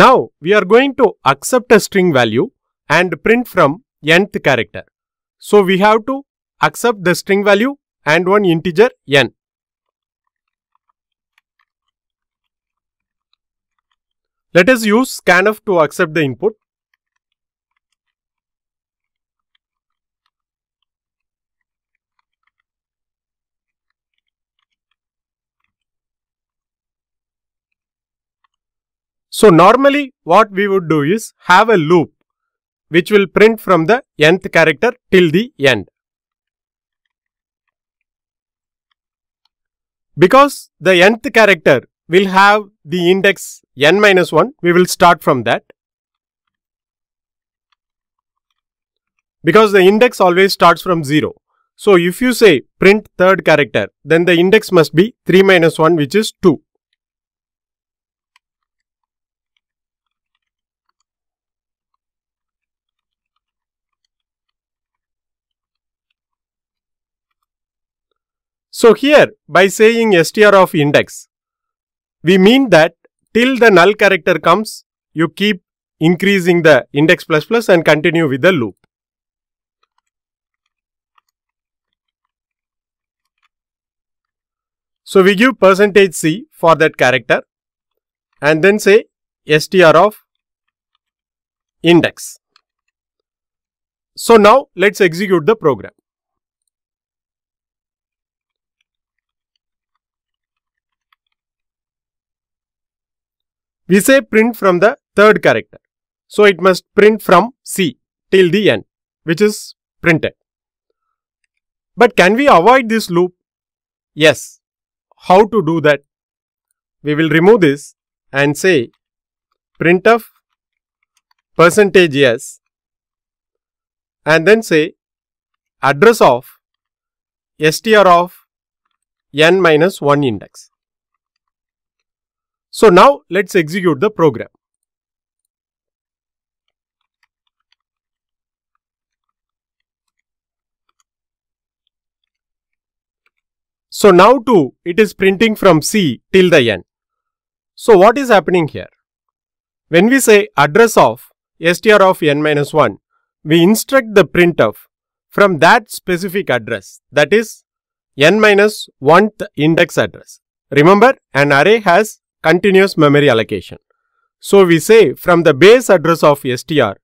Now we are going to accept a string value and print from nth character. So we have to accept the string value and one integer n. Let us use scanf to accept the input. So normally what we would do is have a loop which will print from the nth character till the end. Because the nth character will have the index n minus 1, we will start from that. Because the index always starts from 0. So if you say print third character, then the index must be 3 minus 1 which is 2. So here, by saying str of index, we mean that till the null character comes, you keep increasing the index plus plus and continue with the loop. So we give percentage %c for that character and then say str of index. So now let's execute the program. We say print from the third character. So it must print from C till the end, which is printed. But can we avoid this loop? Yes. How to do that? We will remove this and say print of percentage yes and then say address of str of n minus 1 index. So now let's execute the program. So now too it is printing from C till the end. So what is happening here? When we say address of str of n minus 1, we instruct the printf from that specific address that is n minus 1th index address. Remember an array has continuous memory allocation. So we say from the base address of STR,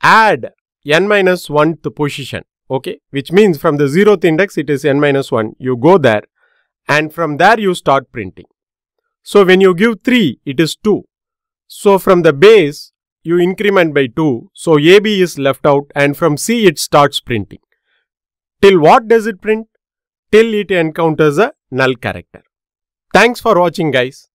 add n minus 1th position, okay, which means from the 0th index it is n minus 1. You go there and from there you start printing. So when you give 3, it is 2. So from the base, you increment by 2. So AB is left out and from C it starts printing. Till what does it print? Till it encounters a null character. Thanks for watching guys.